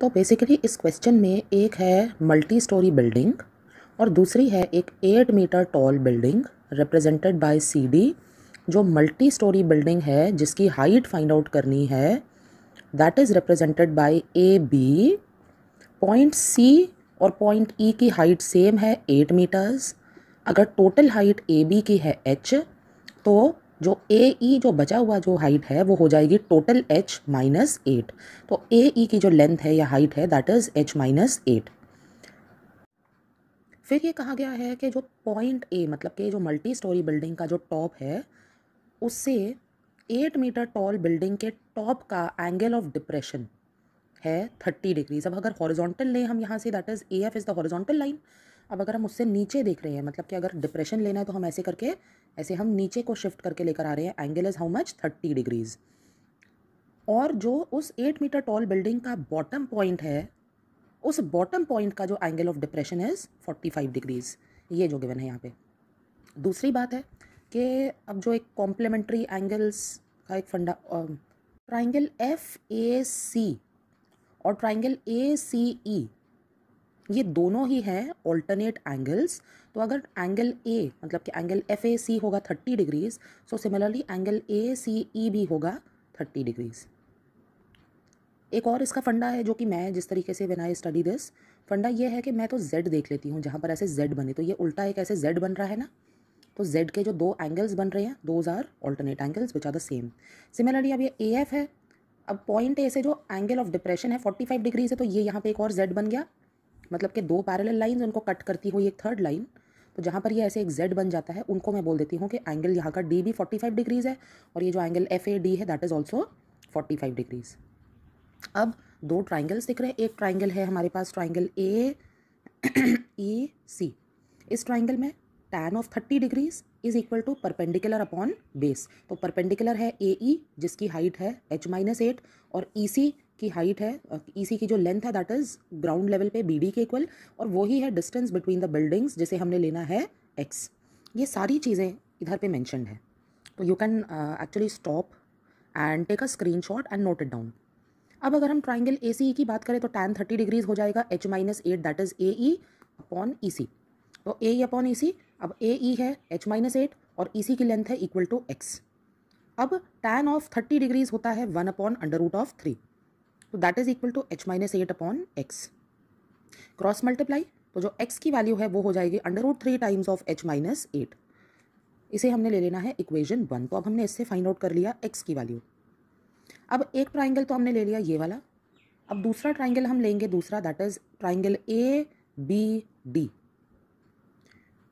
तो बेसिकली इस क्वेश्चन में एक है मल्टी स्टोरी बिल्डिंग और दूसरी है एक eight metre tall building represented by C जो मल्टी स्टोरी बिल्डिंग है जिसकी हाइट फाइंड आउट करनी है that is represented by A B point C और पॉइंट ई e की हाइट सेम है एट मीटर्स अगर टोटल हाइट ए बी की है एच तो जो ए ई e जो बचा हुआ जो हाइट है वो हो जाएगी टोटल एच माइनस एट तो ए ई e की जो लेंथ है या हाइट है that is H minus eight फिर ये कहा गया है कि जो पॉइंट ए मतलब कि जो मल्टी स्टोरी बिल्डिंग का जो टॉप है उससे एट मीटर टॉल बिल्डिंग के टॉप का एंगल ऑफ डिप्रेशन है थर्टी डिग्रीज अब अगर हॉरिजॉन्टल लें हम यहाँ से that is A F is the horizontal line अब अगर हम उससे नीचे देख रहे हैं मतलब कि अगर डिप्रेशन लेना है तो हम ऐसे करके ऐसे हम नीचे को शिफ्ट करके लेकर आ रहे हैं angle is how much thirty degrees और जो उस एट मीटर टॉल बिल्डिंग का बॉटम पॉइंट है उस बॉटम पॉइंट का जो angle of depression is forty five degrees ये जो गिवन है यहाँ पे दूसरी बात है कि अब जो एक कॉम्प्लीमेंट्री एंगल्स का एक फंडा ट्राइंगल एफ ए सी और ट्राइंगल ए सी ई ये दोनों ही हैं ऑल्टरनेट एंगल्स तो अगर एंगल ए मतलब कि एंगल एफ ए सी होगा thirty degrees so similarly angle A C E भी होगा थर्टी डिग्रीज एक और इसका फंडा है जो कि मैं जिस तरीके से बनाए स्टडी दिस फंडा ये है कि मैं तो जेड देख लेती हूँ जहाँ पर ऐसे जेड बने तो ये उल्टा एक ऐसे जेड बन रहा है ना तो जेड के जो दो एंगल्स बन रहे हैं those are alternate angles which are the same similarly अब ये ए एफ है अब पॉइंट ए से जो एंगल ऑफ डिप्रेशन है फोर्टी फाइव डिग्री है तो ये यहाँ पे एक और जेड बन गया मतलब कि दो पैरल लाइन्स उनको कट करती हुई एक थर्ड लाइन तो जहाँ पर ये ऐसे एक जेड बन जाता है उनको मैं बोल देती हूँ कि एंगल यहाँ का डी भी फोर्टी फाइव डिग्रीज़ है और ये जो एंगल एफ ए डी है that is also forty five degrees अब दो ट्राइंगल्स दिख रहे हैं एक ट्राइंगल है हमारे पास ट्राइंगल ए ई सी इस ट्राइंगल में tan of thirty degrees is equal to perpendicular upon base तो परपेंडिकुलर है ए ई e, जिसकी हाइट है एच माइनस एट और ई e सी की हाइट है ई सी e की जो लेंथ है दैट इज़ ग्राउंड लेवल पे बी डी के इक्वल और वही है डिस्टेंस बिटवीन द बिल्डिंग्स जिसे हमने लेना है एक्स ये सारी चीज़ें इधर पे मैंशन है तो you can actually stop and take a screen shot and note it down अब अगर हम ट्राइंगल ए सी ई की बात करें तो टैन थर्टी डिग्रीज हो जाएगा H minus eight that is A E upon E C तो A E upon E C अब ए ई e है एच माइनस एट और ई e सी की लेंथ है इक्वल टू एक्स अब tan of thirty degrees होता है one upon under root of three तो that is equal to H minus eight upon X cross multiply तो जो X की वैल्यू है वो हो जाएगी under root three times of H minus eight इसे हमने ले लेना है इक्वेशन वन तो अब हमने इससे फाइंड आउट कर लिया एक्स की वैल्यू अब एक ट्राइंगल तो हमने ले लिया ये वाला अब दूसरा ट्राइंगल हम लेंगे दूसरा that is triangle A B D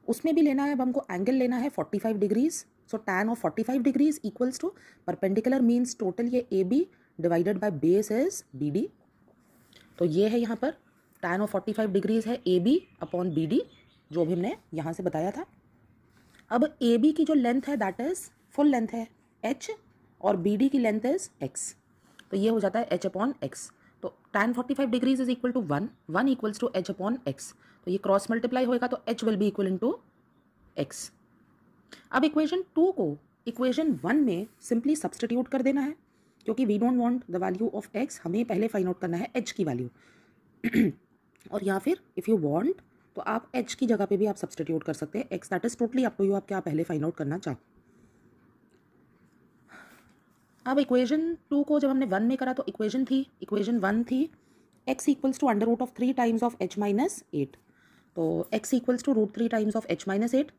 उसमें भी लेना है अब हमको एंगल लेना है forty five degrees so tan of forty five degrees equals to perpendicular means total ये A B divided by base is B D तो ये है यहाँ पर tan of forty five degrees है A B upon B D जो भी हमने यहाँ से बताया था अब ए बी की जो लेंथ है दैट इज़ फुल लेंथ है एच और बी डी की लेंथ इज एक्स तो ये हो जाता है एच अपॉन एक्स तो tan forty five degrees is equal to one one equals to H upon X तो ये क्रॉस मल्टीप्लाई होएगा तो H will be equal in to X अब इक्वेशन टू को इक्वेशन वन में सिंपली सब्सटीट्यूट कर देना है क्योंकि we don't want the value of X हमें पहले फाइंड आउट करना है एच की वैल्यू और या फिर इफ़ यू वांट तो आप एच की जगह पे भी आप सब्सटीट्यूट कर सकते हैं X that is totally up to you आप क्या पहले फाइंड आउट करना चाहो अब इक्वेशन टू को जब हमने वन में करा तो इक्वेशन थी इक्वेशन वन थी X equals to under root of three times of H minus eight तो X equals to root three times of H minus eight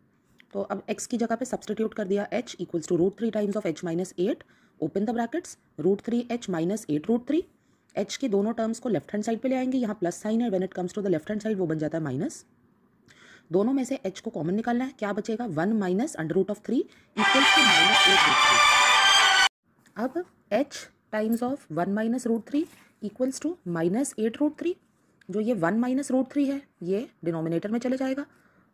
तो अब एक्स की जगह पे सब्सटीट्यूट कर दिया H equals to root three times of H minus eight open the brackets root three H minus eight root three H के दोनों terms को लेफ्ट हैंड साइड पे ले आएंगे यहाँ प्लस साइन है when it comes to the left hand side वो बन जाता है माइनस दोनों में से एच को कॉमन निकालना है क्या बचेगा one minus under root of three equals to minus eight root three अब H times of one minus root three equals to minus eight root three जो ये वन माइनस रूट थ्री है ये डिनोमिनेटर में चले जाएगा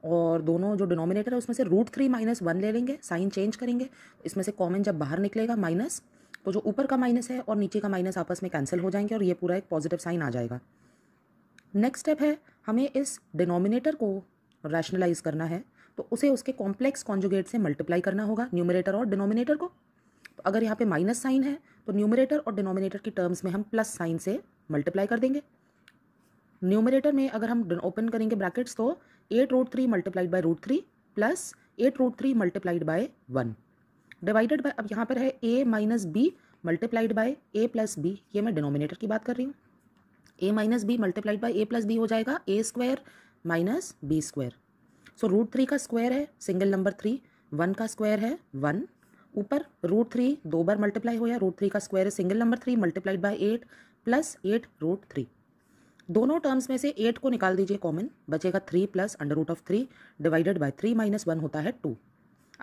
और दोनों जो डिनोमिनेटर है उसमें से रूट थ्री माइनस वन ले लेंगे साइन चेंज करेंगे इसमें से कॉमन जब बाहर निकलेगा माइनस तो जो ऊपर का माइनस है और नीचे का माइनस आपस में कैंसिल हो जाएंगे और ये पूरा एक पॉजिटिव साइन आ जाएगा नेक्स्ट स्टेप है हमें इस डिनोमिनेटर को रैशनलाइज करना है तो उसे उसके कॉम्प्लेक्स कॉन्जुगेट से मल्टीप्लाई करना होगा न्यूमरेटर और डिनोमिनेटर को तो अगर यहाँ पे माइनस साइन है तो न्यूमरेटर और डिनोमिनेटर की टर्म्स में हम प्लस साइन से मल्टीप्लाई कर देंगे न्यूमरेटर में अगर हम ओपन करेंगे ब्रैकेट्स तो eight root three multiplied by root three plus eight root three multiplied by one divided by अब यहाँ पर है A minus B multiplied by A plus B ये मैं डिनोमिनेटर की बात कर रही हूँ A minus B multiplied by A plus B हो जाएगा A square minus B square so root three का स्क्वायर है सिंगल नंबर थ्री वन का स्क्वायर है वन ऊपर रूट थ्री दो बार मल्टीप्लाई हो या रूट थ्री का स्क्वायर है single number three multiplied by eight plus eight root three दोनों टर्म्स में से एट को निकाल दीजिए कॉमन बचेगा three plus under root of three divided by three minus one होता है टू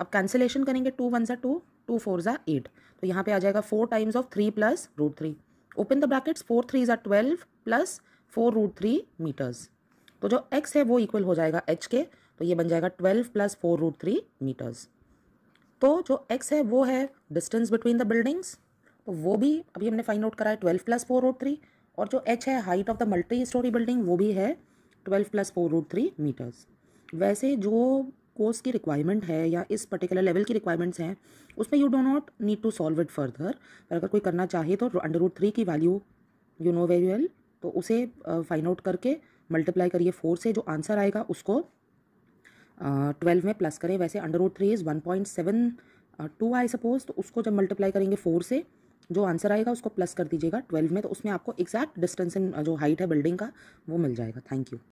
अब कैंसिलेशन करेंगे टू वन ज़ा टू टू फोर ज़ा एट तो यहाँ पे आ जाएगा four times of three plus root three open the brackets four three ज़ा twelve plus four root three metres तो जो एक्स है वो इक्वल हो जाएगा एच के तो ये बन जाएगा twelve plus four root three metres तो जो एक्स है वो है डिस्टेंस बिटवीन द बिल्डिंग्स तो वो भी अभी हमने फाइंड आउट कराया twelve plus four root three और जो एच है height of the multi storey building वो भी है twelve plus four root three metres वैसे जो कोर्स की रिक्वायरमेंट है या इस पर्टिकुलर लेवल की रिक्वायरमेंट्स हैं उसमें you do not need to solve it further अगर कोई करना चाहे तो अंडर रूट थ्री की value you know very well तो उसे फाइंड आउट करके मल्टीप्लाई करिए फोर से जो आंसर आएगा उसको ट्वेल्व uh, में प्लस करें वैसे under root three is one point seven two I suppose तो उसको जब मल्टीप्लाई करेंगे फोर से जो आंसर आएगा उसको प्लस कर दीजिएगा ट्वेल्व में तो उसमें आपको एग्जैक्ट डिस्टेंस इन जो हाइट है बिल्डिंग का वो मिल जाएगा थैंक यू